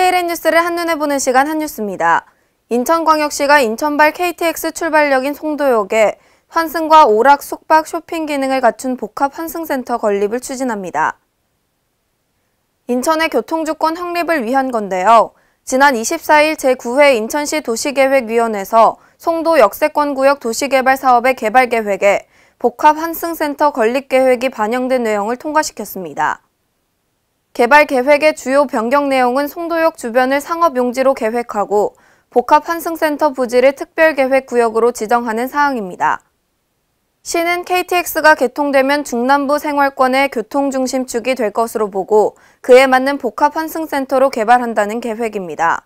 KLN 뉴스를 한눈에 보는 시간 한뉴스입니다. 인천광역시가 인천발 KTX 출발역인 송도역에 환승과 오락, 숙박, 쇼핑 기능을 갖춘 복합 환승센터 건립을 추진합니다. 인천의 교통주권 확립을 위한 건데요. 지난 24일 제9회 인천시 도시계획위원회에서 송도 역세권구역 도시개발 사업의 개발계획에 복합 환승센터 건립 계획이 반영된 내용을 통과시켰습니다. 개발 계획의 주요 변경 내용은 송도역 주변을 상업용지로 계획하고 복합환승센터 부지를 특별계획구역으로 지정하는 사항입니다. 시는 KTX가 개통되면 중남부 생활권의 교통중심축이 될 것으로 보고 그에 맞는 복합환승센터로 개발한다는 계획입니다.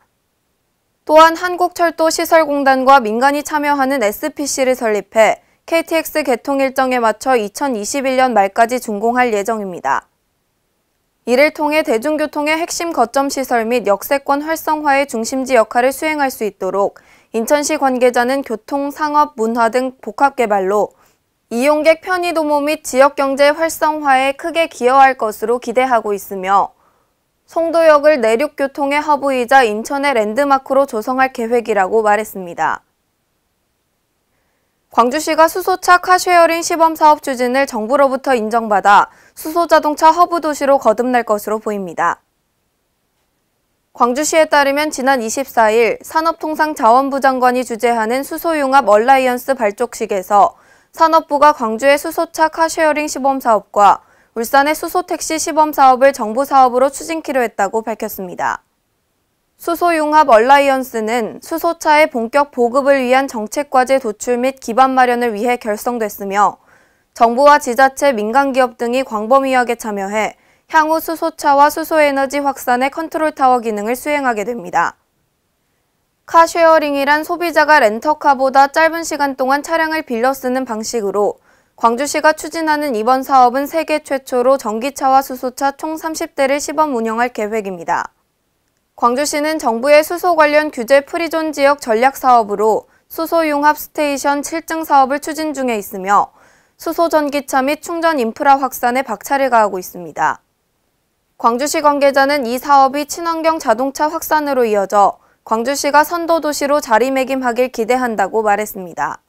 또한 한국철도시설공단과 민간이 참여하는 SPC를 설립해 KTX 개통 일정에 맞춰 2021년 말까지 준공할 예정입니다. 이를 통해 대중교통의 핵심 거점 시설 및 역세권 활성화의 중심지 역할을 수행할 수 있도록 인천시 관계자는 교통, 상업, 문화 등 복합개발로 이용객 편의 도모 및 지역경제 활성화에 크게 기여할 것으로 기대하고 있으며 송도역을 내륙교통의 허브이자 인천의 랜드마크로 조성할 계획이라고 말했습니다. 광주시가 수소차 카쉐어링 시범사업 추진을 정부로부터 인정받아 수소자동차 허브 도시로 거듭날 것으로 보입니다. 광주시에 따르면 지난 24일 산업통상자원부 장관이 주재하는 수소융합 얼라이언스 발족식에서 산업부가 광주의 수소차 카쉐어링 시범사업과 울산의 수소택시 시범사업을 정부사업으로 추진키로 했다고 밝혔습니다. 수소융합 얼라이언스는 수소차의 본격 보급을 위한 정책과제 도출 및 기반 마련을 위해 결성됐으며 정부와 지자체, 민간기업 등이 광범위하게 참여해 향후 수소차와 수소에너지 확산의 컨트롤타워 기능을 수행하게 됩니다. 카쉐어링이란 소비자가 렌터카보다 짧은 시간 동안 차량을 빌려 쓰는 방식으로 광주시가 추진하는 이번 사업은 세계 최초로 전기차와 수소차 총 30대를 시범 운영할 계획입니다. 광주시는 정부의 수소 관련 규제 프리존 지역 전략 사업으로 수소 융합 스테이션 7층 사업을 추진 중에 있으며 수소 전기차 및 충전 인프라 확산에 박차를 가하고 있습니다. 광주시 관계자는 이 사업이 친환경 자동차 확산으로 이어져 광주시가 선도 도시로 자리매김하길 기대한다고 말했습니다.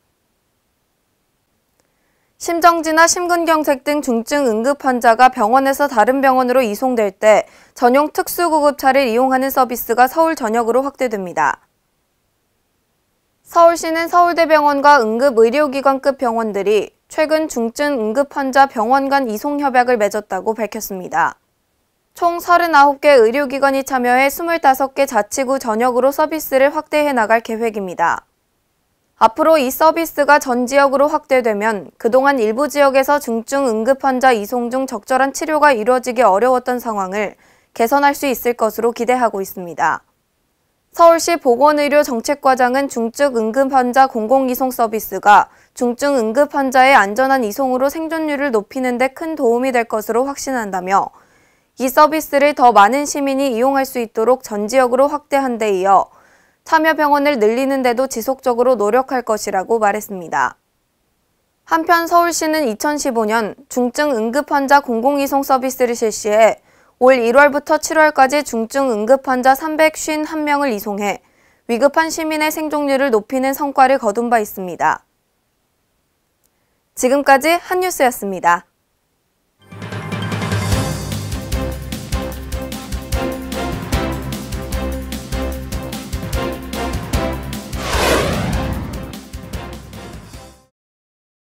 심정지나 심근경색 등 중증 응급 환자가 병원에서 다른 병원으로 이송될 때 전용 특수구급차를 이용하는 서비스가 서울 전역으로 확대됩니다. 서울시는 서울대병원과 응급의료기관급 병원들이 최근 중증 응급 환자 병원 간 이송 협약을 맺었다고 밝혔습니다. 총 39개 의료기관이 참여해 25개 자치구 전역으로 서비스를 확대해 나갈 계획입니다. 앞으로 이 서비스가 전 지역으로 확대되면 그동안 일부 지역에서 중증 응급환자 이송 중 적절한 치료가 이루어지기 어려웠던 상황을 개선할 수 있을 것으로 기대하고 있습니다. 서울시 보건의료정책과장은 중증 응급환자 공공이송 서비스가 중증 응급환자의 안전한 이송으로 생존율을 높이는 데 큰 도움이 될 것으로 확신한다며 이 서비스를 더 많은 시민이 이용할 수 있도록 전 지역으로 확대한 데 이어 참여 병원을 늘리는 데도 지속적으로 노력할 것이라고 말했습니다. 한편 서울시는 2015년 중증 응급환자 공공이송 서비스를 실시해 올 1월부터 7월까지 중증 응급환자 351명을 이송해 위급한 시민의 생존율을 높이는 성과를 거둔 바 있습니다. 지금까지 한뉴스였습니다.